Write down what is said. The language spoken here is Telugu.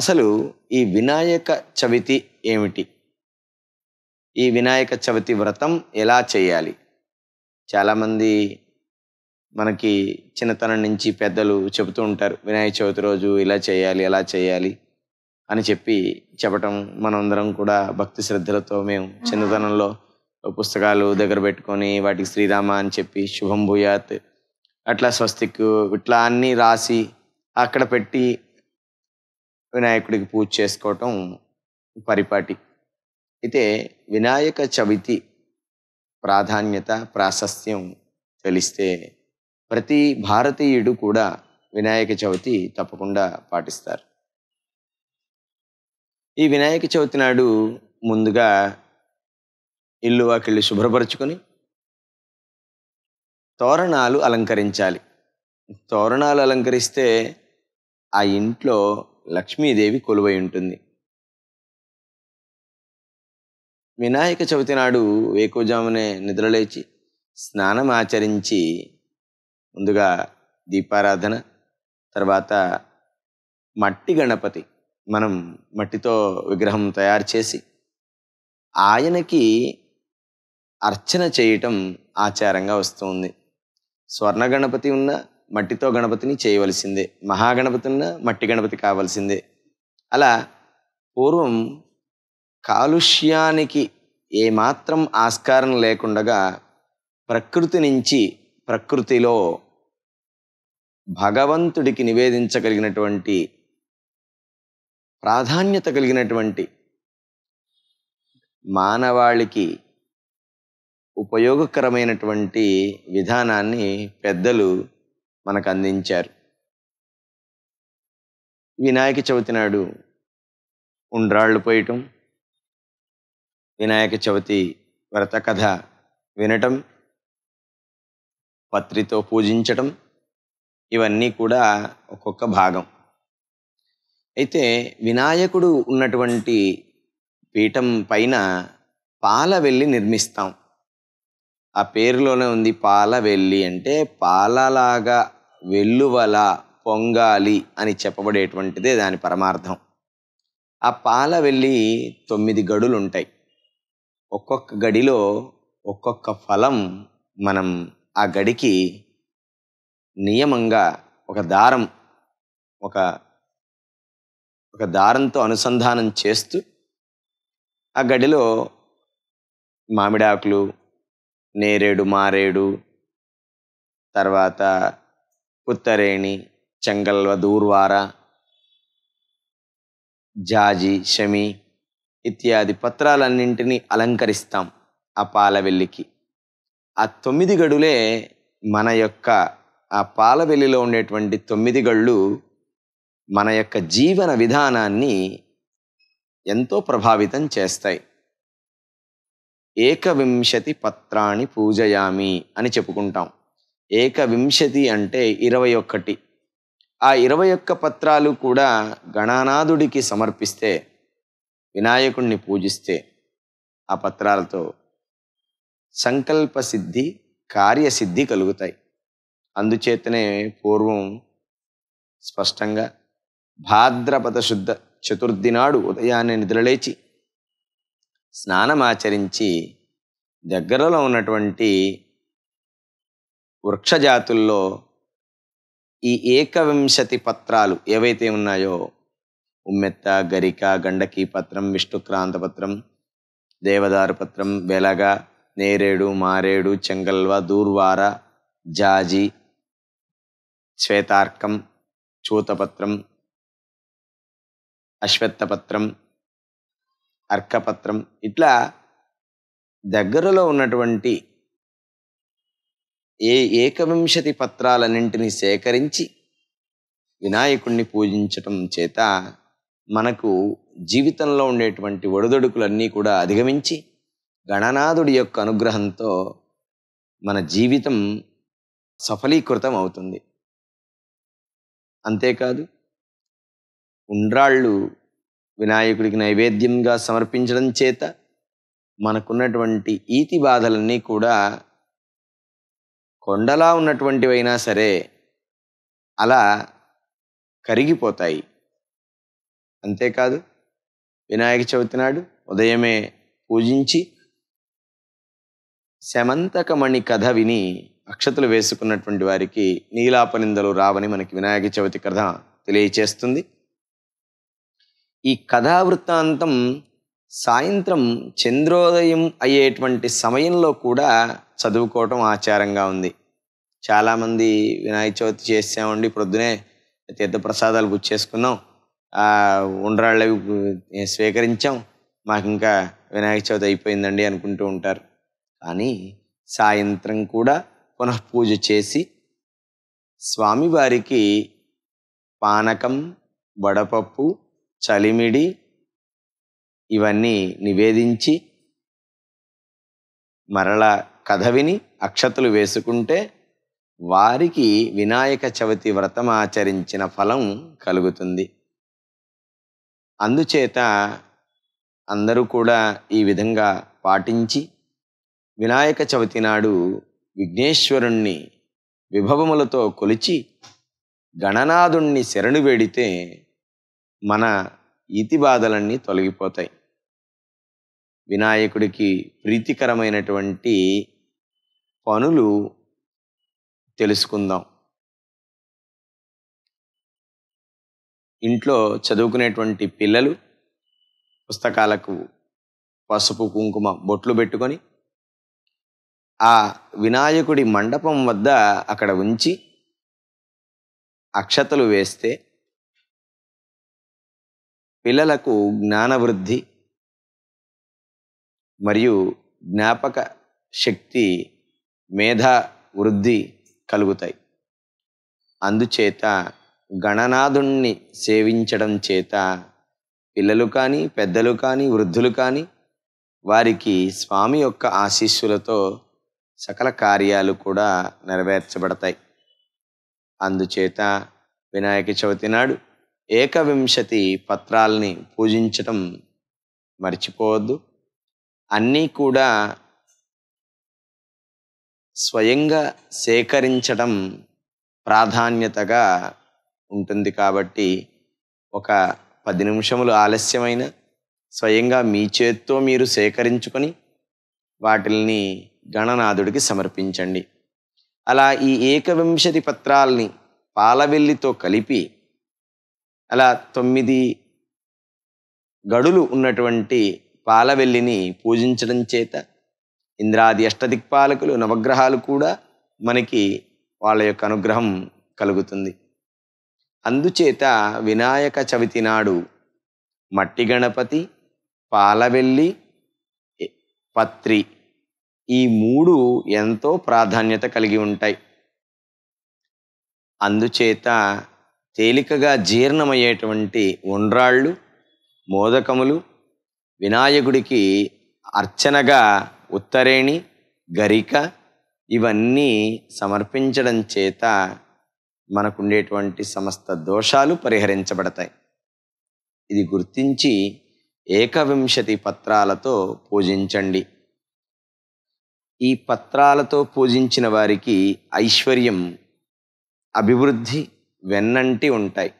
అసలు ఈ వినాయక చవితి ఏమిటి ఈ వినాయక చవితి వ్రతం ఎలా చేయాలి చాలామంది మనకి చిన్నతనం నుంచి పెద్దలు చెబుతూ ఉంటారు వినాయక చవితి రోజు ఇలా చేయాలి ఎలా చేయాలి అని చెప్పి చెప్పటం మనందరం కూడా భక్తి శ్రద్ధలతో మేము చిన్నతనంలో పుస్తకాలు దగ్గర పెట్టుకొని వాటికి శ్రీరామ అని చెప్పి శుభం భూయాత్ అట్లా స్వస్తిక్ ఇట్లా అన్నీ రాసి అక్కడ పెట్టి వినాయకుడికి పూజ చేసుకోవటం పరిపాటి అయితే వినాయక చవితి ప్రాధాన్యత ప్రాశస్త్యం తెలిస్తే ప్రతి భారతీయుడు కూడా వినాయక చవితి తప్పకుండా పాటిస్తారు ఈ వినాయక చవితి నాడు ముందుగా ఇల్లు వాకిళ్ళు శుభ్రపరచుకొని తోరణాలు అలంకరించాలి తోరణాలు అలంకరిస్తే ఆ ఇంట్లో లక్ష్మీదేవి కొలువై ఉంటుంది వినాయక చవితి నాడు వేకోజామునే నిద్రలేచి స్నానం ఆచరించి ముందుగా దీపారాధన తర్వాత మట్టి గణపతి మనం మట్టితో విగ్రహం తయారు చేసి ఆయనకి అర్చన చేయటం ఆచారంగా వస్తుంది స్వర్ణ గణపతి ఉన్న మట్టితో గణపతిని చేయవలసిందే మహాగణపతిన మట్టి గణపతి కావాల్సిందే అలా పూర్వం కాలుష్యానికి ఏమాత్రం ఆస్కారం లేకుండగా ప్రకృతి నుంచి ప్రకృతిలో భగవంతుడికి నివేదించగలిగినటువంటి ప్రాధాన్యత కలిగినటువంటి మానవాళికి ఉపయోగకరమైనటువంటి విధానాన్ని పెద్దలు మనకు అందించారు వినాయక చవితి నాడు ఉండ్రాళ్ళు పోయటం వినాయక చవితి వ్రత కథ వినటం పత్రితో పూజించటం ఇవన్నీ కూడా ఒక్కొక్క భాగం అయితే వినాయకుడు ఉన్నటువంటి పీఠం పైన పాల వెళ్ళి నిర్మిస్తాం ఆ పేరులోనే ఉంది పాల వెల్లి అంటే పాలలాగా వెల్లువల పొంగాలి అని చెప్పబడేటువంటిదే దాని పరమార్థం ఆ పాల వెళ్ళి తొమ్మిది గడులు ఉంటాయి ఒక్కొక్క గడిలో ఒక్కొక్క ఫలం మనం ఆ గడికి నియమంగా ఒక దారం ఒక ఒక దారంతో అనుసంధానం చేస్తూ ఆ గడిలో మామిడాకులు నేరేడు మారేడు తర్వాత ఉత్తరేణి చెంగల్వ దూర్వార జాజి షమి ఇత్యాది పత్రాలన్నింటినీ అలంకరిస్తాం ఆ పాలవెల్లికి ఆ తొమ్మిది గడులే మన యొక్క ఆ పాలవెల్లిలో ఉండేటువంటి తొమ్మిది గళ్ళు మన యొక్క జీవన విధానాన్ని ఎంతో ప్రభావితం చేస్తాయి ఏకవింశతి పత్రాన్ని పూజయామి అని చెప్పుకుంటాం ఏకవింశతి అంటే ఇరవై ఒక్కటి ఆ ఇరవై ఒక్క పత్రాలు కూడా గణానాథుడికి సమర్పిస్తే వినాయకుణ్ణి పూజిస్తే ఆ పత్రాలతో సంకల్ప సిద్ధి కార్యసిద్ధి కలుగుతాయి అందుచేతనే పూర్వం స్పష్టంగా భాద్రపద శుద్ధ చతుర్థి నాడు ఉదయాన్నే నిద్రలేచి స్నానమాచరించి దగ్గరలో ఉన్నటువంటి వృక్షజాతుల్లో ఈ ఏకవింశతి పత్రాలు ఏవైతే ఉన్నాయో ఉమ్మెత్త గరిక గండకీ పత్రం విష్ణుక్రాంత పత్రం దేవదారు పత్రం వెలగ నేరేడు మారేడు చెంగల్వ దూర్వార జాజి శ్వేతార్కం చూతపత్రం అశ్వత్థపత్రం అర్కపత్రం ఇట్లా దగ్గరలో ఉన్నటువంటి ఏ ఏకవింశతి పత్రాలన్నింటినీ సేకరించి వినాయకుణ్ణి పూజించటం చేత మనకు జీవితంలో ఉండేటువంటి ఒడిదొడుకులన్నీ కూడా అధిగమించి గణనాథుడి యొక్క అనుగ్రహంతో మన జీవితం సఫలీకృతం అవుతుంది అంతేకాదు ఉండ్రాళ్ళు వినాయకుడికి నైవేద్యంగా సమర్పించడం చేత మనకున్నటువంటి ఈతి బాధలన్నీ కూడా కొండలా ఉన్నటువంటివైనా సరే అలా కరిగిపోతాయి అంతేకాదు వినాయక చవితి నాడు ఉదయమే పూజించి శమంతకమణి కథ విని అక్షతలు వేసుకున్నటువంటి వారికి నీలాపనిందలు రావని మనకి వినాయక చవితి కథ తెలియచేస్తుంది ఈ కథా వృత్తాంతం సాయంత్రం చంద్రోదయం అయ్యేటువంటి సమయంలో కూడా చదువుకోవటం ఆచారంగా ఉంది చాలామంది వినాయక చవితి చేసామండి ప్రొద్దునే తీర్థప్రసాదాలు బుక్ చేసుకున్నాం ఉండరాళ్ళు స్వీకరించాం మాకు ఇంకా వినాయక చవితి అయిపోయిందండి అనుకుంటూ ఉంటారు కానీ సాయంత్రం కూడా పునఃపూజ చేసి స్వామివారికి పానకం వడపప్పు చలిమిడి ఇవన్నీ నివేదించి మరల కథ విని అక్షతలు వేసుకుంటే వారికి వినాయక చవితి వ్రతం ఆచరించిన ఫలం కలుగుతుంది అందుచేత అందరూ కూడా ఈ విధంగా పాటించి వినాయక చవితి నాడు విఘ్నేశ్వరుణ్ణి విభవములతో కొలిచి గణనాథుణ్ణి శరణు వేడితే మన ఇతి బాధలన్నీ తొలగిపోతాయి వినాయకుడికి ప్రీతికరమైనటువంటి పనులు తెలుసుకుందాం ఇంట్లో చదువుకునేటువంటి పిల్లలు పుస్తకాలకు పసుపు కుంకుమ బొట్లు పెట్టుకొని ఆ వినాయకుడి మండపం వద్ద అక్కడ ఉంచి అక్షతలు వేస్తే పిల్లలకు జ్ఞానవృద్ధి మరియు జ్ఞాపక శక్తి మేధా వృద్ధి కలుగుతాయి అందుచేత గణనాథుణ్ణి సేవించడం చేత పిల్లలు కానీ పెద్దలు కానీ వృద్ధులు కానీ వారికి స్వామి యొక్క ఆశీస్సులతో సకల కార్యాలు కూడా నెరవేర్చబడతాయి అందుచేత వినాయక చవితి నాడు ఏకవింశతి పత్రాలని పూజించటం మర్చిపోవద్దు అన్నీ కూడా స్వయంగా సేకరించడం ప్రాధాన్యతగా ఉంటుంది కాబట్టి ఒక పది నిమిషములు ఆలస్యమైన స్వయంగా మీ చేత్తో మీరు సేకరించుకొని వాటిల్ని గణనాథుడికి సమర్పించండి అలా ఈ ఏకవింశతి పత్రాల్ని పాలవెల్లితో కలిపి అలా తొమ్మిది గడులు ఉన్నటువంటి పాలవెల్లిని పూజించడం చేత ఇంద్రాది అష్టదిక్పాలకులు నవగ్రహాలు కూడా మనకి వాళ్ళ యొక్క అనుగ్రహం కలుగుతుంది అందుచేత వినాయక చవితి నాడు మట్టి గణపతి పాలవెల్లి పత్రి ఈ మూడు ఎంతో ప్రాధాన్యత కలిగి ఉంటాయి అందుచేత తేలికగా జీర్ణమయ్యేటువంటి ఉండ్రాళ్ళు మోదకములు వినాయకుడికి అర్చనగా ఉత్తరేణి గరిక ఇవన్నీ సమర్పించడం చేత మనకుండేటువంటి సమస్త దోషాలు పరిహరించబడతాయి ఇది గుర్తించి ఏకవింశతి పత్రాలతో పూజించండి ఈ పత్రాలతో పూజించిన వారికి ఐశ్వర్యం అభివృద్ధి వెన్నంటి ఉంటాయి